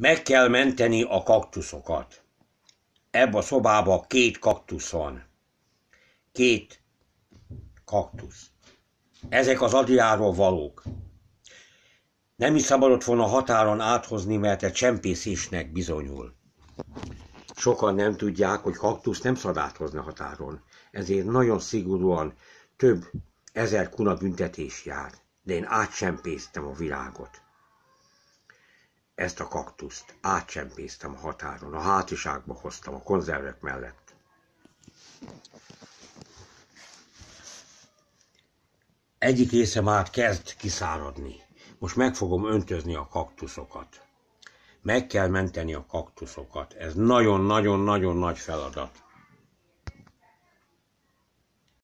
Meg kell menteni a kaktuszokat. Ebben a szobában két kaktusz van. Két kaktusz. Ezek az adjáról valók. Nem is szabadott volna határon áthozni, mert a csempészésnek bizonyul. Sokan nem tudják, hogy kaktusz nem szabad áthozni határon. Ezért nagyon szigorúan több ezer kuna büntetés jár. De én átsempésztem a világot. Ezt a kaktuszt átsempésztem a határon, a hátiságba hoztam, a konzervek mellett. Egyik része már kezd kiszáradni. Most meg fogom öntözni a kaktuszokat. Meg kell menteni a kaktuszokat. Ez nagyon-nagyon-nagyon nagy feladat.